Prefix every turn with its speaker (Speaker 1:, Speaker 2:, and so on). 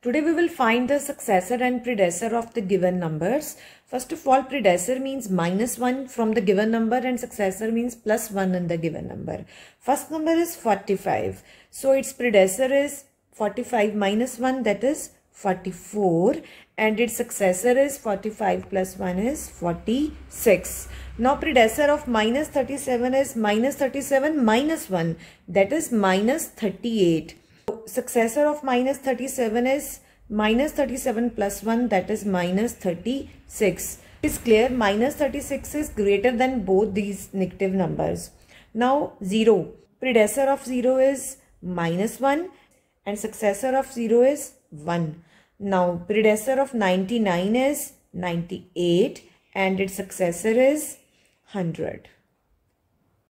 Speaker 1: Today we will find the successor and predecessor of the given numbers. First of all, predecessor means minus 1 from the given number and successor means plus 1 in the given number. First number is 45. So its predecessor is 45 minus 1 that is 44 and its successor is 45 plus 1 is 46. Now predecessor of minus 37 is minus 37 minus 1 that is minus 38 successor of minus 37 is minus 37 plus 1 that is minus 36. It is clear minus 36 is greater than both these negative numbers. Now 0. Predecessor of 0 is minus 1 and successor of 0 is 1. Now predecessor of 99 is 98 and its successor is 100.